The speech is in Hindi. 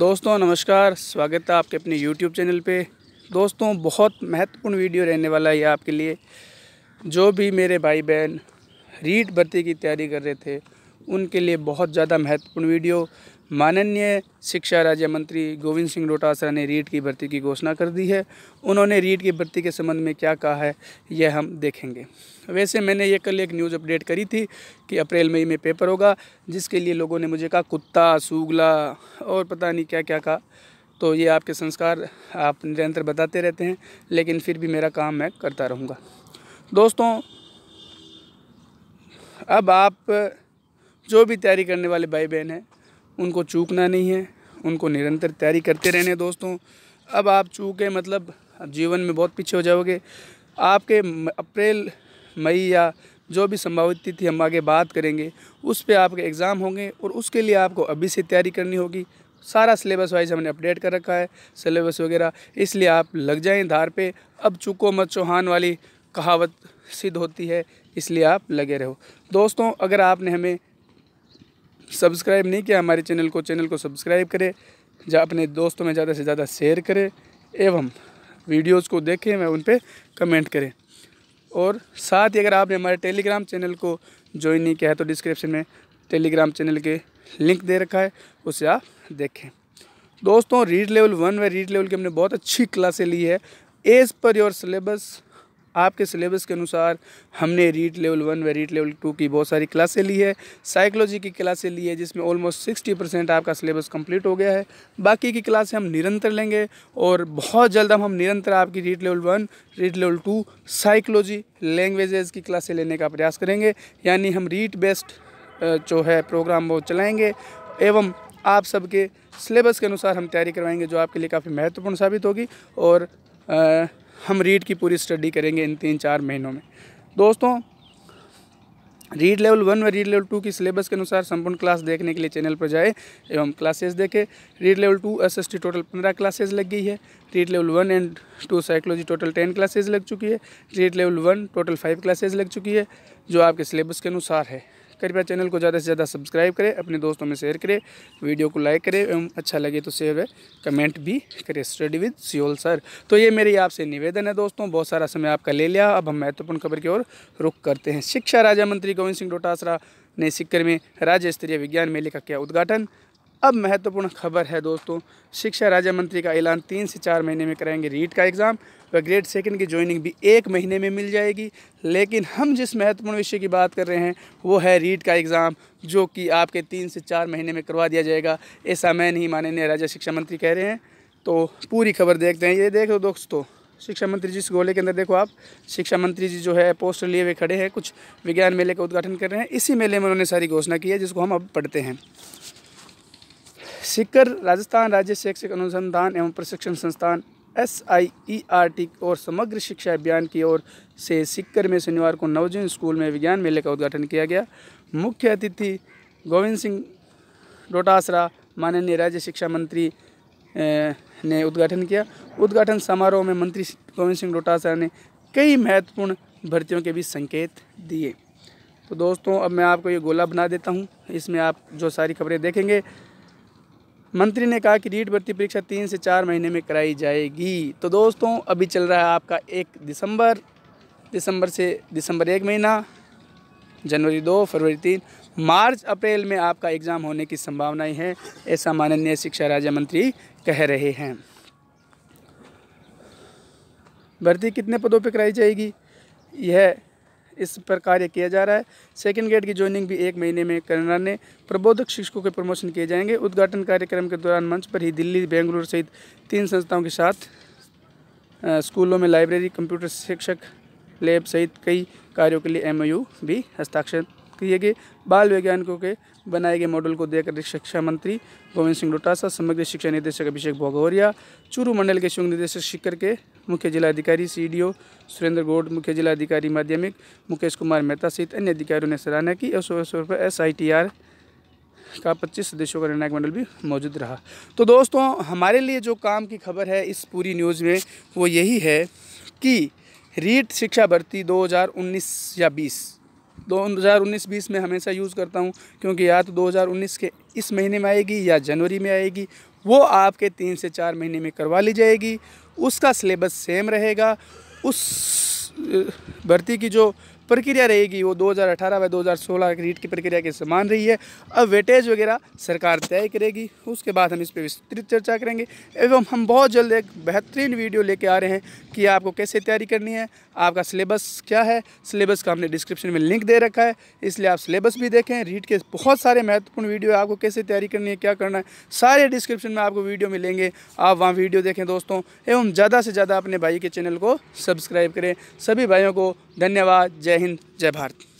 दोस्तों नमस्कार स्वागत है आपके अपने YouTube चैनल पे दोस्तों बहुत महत्वपूर्ण वीडियो रहने वाला है आपके लिए जो भी मेरे भाई बहन रीट भर्ती की तैयारी कर रहे थे उनके लिए बहुत ज़्यादा महत्वपूर्ण वीडियो माननीय शिक्षा राज्य मंत्री गोविंद सिंह डोटासरा ने रीट की भर्ती की घोषणा कर दी है उन्होंने रीट की भर्ती के संबंध में क्या कहा है यह हम देखेंगे वैसे मैंने ये कल एक न्यूज़ अपडेट करी थी कि अप्रैल मई में, में पेपर होगा जिसके लिए लोगों ने मुझे कहा कुत्ता सूगला और पता नहीं क्या क्या कहा तो ये आपके संस्कार आप निरंतर बताते रहते हैं लेकिन फिर भी मेरा काम मैं करता रहूँगा दोस्तों अब आप जो भी तैयारी करने वाले भाई बहन हैं उनको चूकना नहीं है उनको निरंतर तैयारी करते रहने दोस्तों अब आप चूके मतलब जीवन में बहुत पीछे हो जाओगे आपके अप्रैल मई या जो भी संभावित तिथि हम आगे बात करेंगे उस पर आपके एग्ज़ाम होंगे और उसके लिए आपको अभी से तैयारी करनी होगी सारा सिलेबस वाइज हमने अपडेट कर रखा है सिलेबस वगैरह इसलिए आप लग जाएं धार पे अब चुको मत चौहान वाली कहावत सिद्ध होती है इसलिए आप लगे रहो दोस्तों अगर आपने हमें सब्सक्राइब नहीं किया हमारे चैनल को चैनल को सब्सक्राइब करें या अपने दोस्तों में ज़्यादा से ज़्यादा शेयर करें एवं वीडियोज़ को देखें व उन पर कमेंट करें और साथ ही अगर आपने हमारे टेलीग्राम चैनल को ज्वाइन नहीं किया है तो डिस्क्रिप्शन में टेलीग्राम चैनल के लिंक दे रखा है उसे आप देखें दोस्तों रीड लेवल वन व रीड लेवल की हमने बहुत अच्छी क्लासें ली है एज़ पर योर सिलेबस आपके सिलेबस के अनुसार हमने रीट लेवल वन व रीट लेवल टू की बहुत सारी क्लासें ली है साइकोलॉजी की क्लासें ली है जिसमें ऑलमोस्ट सिक्सटी परसेंट आपका सिलेबस कंप्लीट हो गया है बाकी की क्लासें हम निरंतर लेंगे और बहुत जल्द हम हम निरंतर आपकी REET level one REET level two psychology languages की क्लासें लेने का प्रयास करेंगे यानी हम रीट बेस्ड जो है प्रोग्राम वो चलाएँगे एवं आप सबके सिलेबस के अनुसार हम तैयारी करवाएंगे जो आपके लिए काफ़ी महत्वपूर्ण साबित होगी और आ, हम रीड की पूरी स्टडी करेंगे इन तीन चार महीनों में दोस्तों रीड लेवल वन व रीड लेवल टू की सिलेबस के अनुसार संपूर्ण क्लास देखने के लिए चैनल पर जाए एवं क्लासेस देखें REET level two SST total पंद्रह क्लासेस लग गई है REET level one and two psychology total ten classes लग चुकी है REET level one total five classes लग चुकी है जो आपके सिलेबस के अनुसार है कृपया चैनल को ज़्यादा से ज़्यादा सब्सक्राइब करें अपने दोस्तों में शेयर करें वीडियो को लाइक करें एवं अच्छा लगे तो शेयर कमेंट भी करें स्टडी विद सियोल सर तो ये मेरी आपसे निवेदन है दोस्तों बहुत सारा समय आपका ले लिया अब हम महत्वपूर्ण खबर की ओर रुख करते हैं शिक्षा राज्य मंत्री गोविंद सिंह डोटासरा ने सिक्कर में राज्य स्तरीय विज्ञान मेले का किया उद्घाटन अब महत्वपूर्ण खबर है दोस्तों शिक्षा राज्य मंत्री का ऐलान तीन से चार महीने में करेंगे रीट का एग्ज़ाम व ग्रेड सेकंड की ज्वाइनिंग भी एक महीने में मिल जाएगी लेकिन हम जिस महत्वपूर्ण विषय की बात कर रहे हैं वो है रीट का एग्ज़ाम जो कि आपके तीन से चार महीने में करवा दिया जाएगा ऐसा मैं नहीं माननीय राज्य शिक्षा मंत्री कह रहे हैं तो पूरी खबर देखते हैं ये देख लो दोस्तों शिक्षा मंत्री जी इस गोले के अंदर देखो आप शिक्षा मंत्री जी जो है पोस्टर लिए हुए खड़े हैं कुछ विज्ञान मेले का उद्घाटन कर रहे हैं इसी मेले में उन्होंने सारी घोषणा की है जिसको हम अब पढ़ते हैं सीकर राजस्थान राज्य शैक्षिक अनुसंधान एवं प्रशिक्षण संस्थान S I E R T और समग्र शिक्षा अभियान की ओर से सिक्कर में शनिवार को नवजीन स्कूल में विज्ञान मेले का उद्घाटन किया गया मुख्य अतिथि गोविंद सिंह डोटासरा माननीय राज्य शिक्षा मंत्री ने उद्घाटन किया उद्घाटन समारोह में मंत्री गोविंद सिंह डोटासरा ने कई महत्वपूर्ण भर्तियों के भी संकेत दिए तो दोस्तों अब मैं आपको ये गोला बना देता हूँ इसमें आप जो सारी खबरें देखेंगे मंत्री ने कहा कि रीट भर्ती परीक्षा तीन से चार महीने में कराई जाएगी तो दोस्तों अभी चल रहा है आपका एक दिसंबर दिसंबर से दिसंबर एक महीना जनवरी दो फरवरी तीन मार्च अप्रैल में आपका एग्ज़ाम होने की संभावनाएं हैं ऐसा माननीय शिक्षा राज्य मंत्री कह रहे हैं भर्ती कितने पदों पर कराई जाएगी यह इस पर कार्य किया जा रहा है सेकंड गेट की ज्वाइनिंग भी एक महीने में कराने प्रबोधक शिक्षकों के प्रमोशन किए जाएंगे उद्घाटन कार्यक्रम के दौरान मंच पर ही दिल्ली बेंगलुरु सहित तीन संस्थाओं के साथ स्कूलों में लाइब्रेरी कंप्यूटर शिक्षक लैब सहित कई कार्यों के लिए एमओयू भी हस्ताक्षर किए गए बाल वैज्ञानिकों के बनाए गए मॉडल को देकर शिक्षा मंत्री गोविंद सिंह डोटासा समग्र शिक्षा निदेशक अभिषेक भोगौरिया चूरू मंडल के शिव निदेशक शिखर के मुख्य जिलाधिकारी सी डी ओ सुरेंद्र गोड मुख्य जिलाधिकारी माध्यमिक मुकेश कुमार मेहता सहित अन्य अधिकारियों ने सराहना की और अवसर पर एस आई टी आर का 25 सदस्यों का निर्णायक मंडल भी मौजूद रहा तो दोस्तों हमारे लिए जो काम की खबर है इस पूरी न्यूज़ में वो यही है कि रीट शिक्षा भर्ती 2019 या 20 2019-20 में हमेशा यूज़ करता हूँ क्योंकि या तो 2019 के इस महीने में आएगी या जनवरी में आएगी वो आपके तीन से चार महीने में करवा ली जाएगी उसका सिलेबस सेम रहेगा उस भर्ती की जो प्रक्रिया रहेगी वो 2018 व 2016 रीट की प्रक्रिया के समान रही है अब वेटेज वगैरह सरकार तय करेगी उसके बाद हम इस पर विस्तृत चर्चा करेंगे एवं हम बहुत जल्द एक बेहतरीन वीडियो लेके आ रहे हैं कि आपको कैसे तैयारी करनी है आपका सिलेबस क्या है सिलेबस का हमने डिस्क्रिप्शन में लिंक दे रखा है इसलिए आप सिलेबस भी देखें रीट के बहुत सारे महत्वपूर्ण वीडियो आपको कैसे तैयारी करनी है क्या करना है सारे डिस्क्रिप्शन में आपको वीडियो मिलेंगे आप वहाँ वीडियो देखें दोस्तों एवं ज़्यादा से ज़्यादा अपने भाई के चैनल को सब्सक्राइब करें सभी भाइयों को धन्यवाद जय हिंद जय भारत